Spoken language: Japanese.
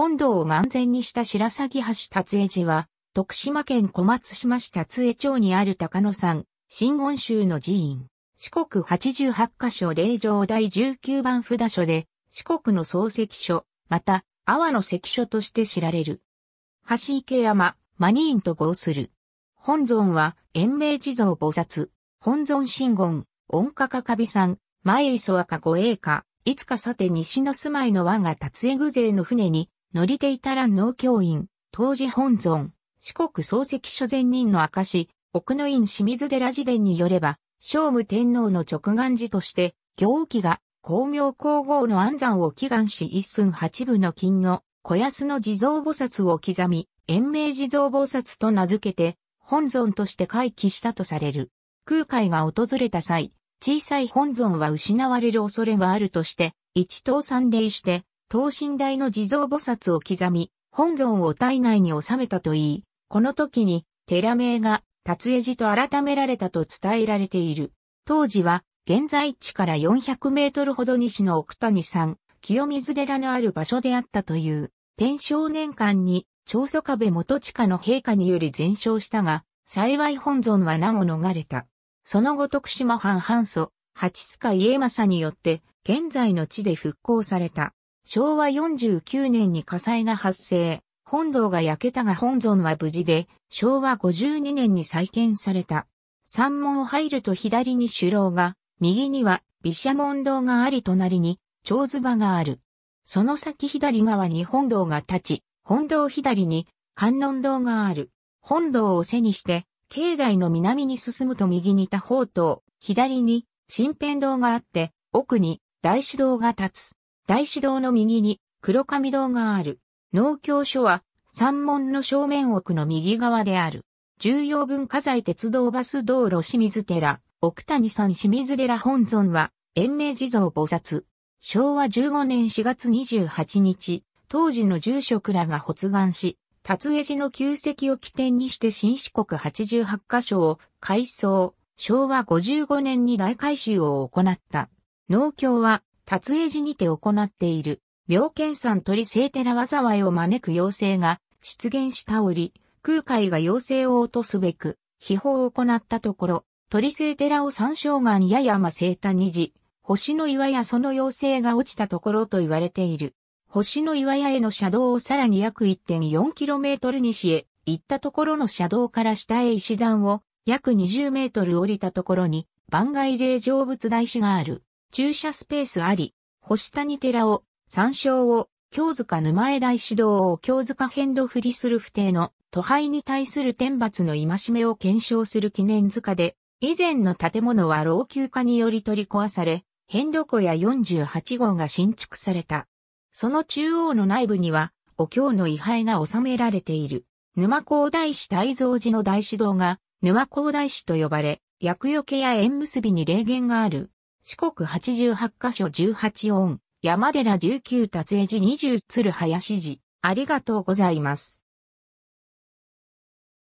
本堂を眼前にした白鷺橋達江寺は、徳島県小松島市達江町にある高野山、新温州の寺院。四国八十八箇所霊場第十九番札所で、四国の漱石所、また、阿波の石所として知られる。橋池山、マニーンと合する。本尊は、延命地蔵菩薩、本尊新言、恩家。かかびさん、前磯赤御栄歌、いつかさて西の住まいの我が達江具勢の船に、乗り手いたらん農教院、当時本尊、四国漱石所前人の証、奥の院清水寺寺伝によれば、聖武天皇の直願寺として、行基が光明皇后の安山を祈願し一寸八分の金の小安の地蔵菩薩を刻み、延命地蔵菩薩と名付けて、本尊として回帰したとされる。空海が訪れた際、小さい本尊は失われる恐れがあるとして、一等三礼して、等身大の地蔵菩薩を刻み、本尊を体内に収めたといい、この時に寺名が達江寺と改められたと伝えられている。当時は現在地から400メートルほど西の奥谷山、清水寺のある場所であったという、天正年間に長祖壁元地下の陛下により全焼したが、幸い本尊は名を逃れた。その後徳島藩藩祖、八塚家政によって、現在の地で復興された。昭和49年に火災が発生。本堂が焼けたが本尊は無事で、昭和52年に再建された。山門を入ると左に首楼が、右には毘沙門堂があり隣に、長図場がある。その先左側に本堂が立ち、本堂左に観音堂がある。本堂を背にして、境内の南に進むと右に多方塔、左に新辺堂があって、奥に大師堂が立つ。大師堂の右に黒神堂がある。農協所は山門の正面奥の右側である。重要文化財鉄道バス道路清水寺、奥谷山清水寺本尊は、延命地蔵菩薩。昭和15年4月28日、当時の住職らが発願し、達江寺の旧跡を起点にして新四国88カ所を改装、昭和55年に大改修を行った。農協は達永寺にて行っている、妙見山鳥聖寺災いを招く妖精が出現した折、空海が妖精を落とすべく、秘宝を行ったところ、鳥聖寺を三生岩や山聖田二寺、星の岩やその妖精が落ちたところと言われている。星の岩屋への車道をさらに約 1.4km 西へ行ったところの車道から下へ石段を約 20m 降りたところに番外霊成仏大師がある。駐車スペースあり、星谷寺を、山椒を、京塚沼江大師道を京塚変土振りする不定の、都廃に対する天罰の戒めを検証する記念塚で、以前の建物は老朽化により取り壊され、変土湖や48号が新築された。その中央の内部には、お経の位牌が収められている。沼高大師大蔵寺の大師堂が、沼高大師と呼ばれ、薬除けや縁結びに霊言がある。四国八十八カ所十八音、山寺十九達江寺二十鶴林寺。ありがとうございます。